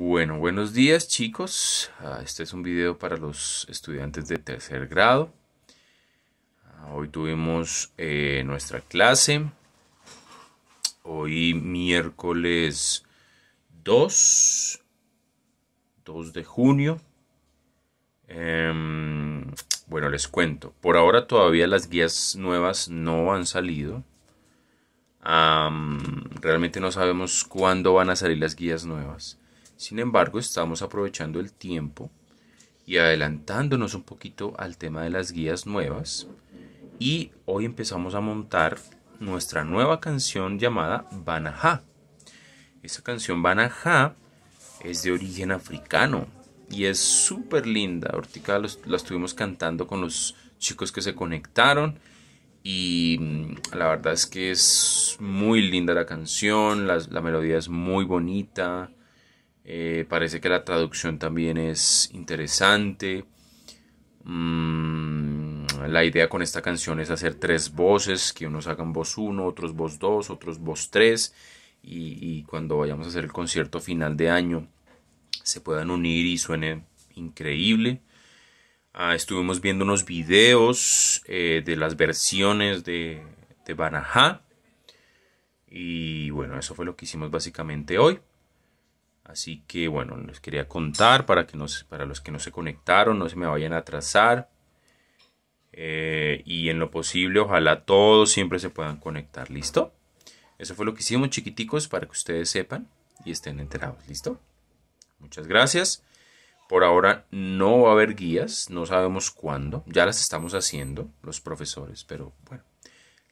Bueno, buenos días chicos. Ah, este es un video para los estudiantes de tercer grado. Ah, hoy tuvimos eh, nuestra clase. Hoy miércoles 2, 2 de junio. Em, bueno, les cuento. Por ahora todavía las guías nuevas no han salido. realmente no sabemos cuándo van a salir las guías nuevas. Sin embargo, estamos aprovechando el tiempo y adelantándonos un poquito al tema de las guías nuevas. Y hoy empezamos a montar nuestra nueva canción llamada Banaha. Esa canción Banaha es de origen africano y es súper linda. Ahorita la estuvimos cantando con los chicos que se conectaron y mm, la verdad es que es muy linda la canción, la, la melodía es muy bonita. Eh, parece que la traducción también es interesante. Mm, la idea con esta canción es hacer tres voces, que unos hagan voz 1, otros voz 2, otros voz 3. Y, cuando vayamos a hacer el concierto final de año se puedan unir y suene increíble. Ah, estuvimos viendo unos videos eh, de las versiones de, de Y bueno, eso fue lo que hicimos básicamente hoy. Así que bueno, les quería contar para, que nos, para los que no se conectaron, no se me vayan a atrasar. Eh, y en lo posible, ojalá todos siempre se puedan conectar, ¿listo? Eso fue lo que hicimos chiquiticos para que ustedes sepan y estén enterados, ¿listo? Muchas gracias. Por ahora no va a haber guías, no sabemos cuándo, ya las estamos haciendo los profesores, pero bueno,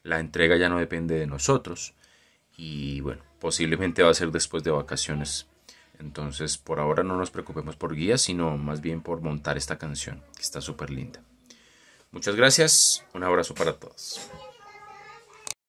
la entrega ya no depende de nosotros y bueno, posiblemente va a ser después de vacaciones entonces, por ahora no nos preocupemos por guías, sino más bien por montar esta canción, que está súper linda. Muchas gracias, un abrazo para todos.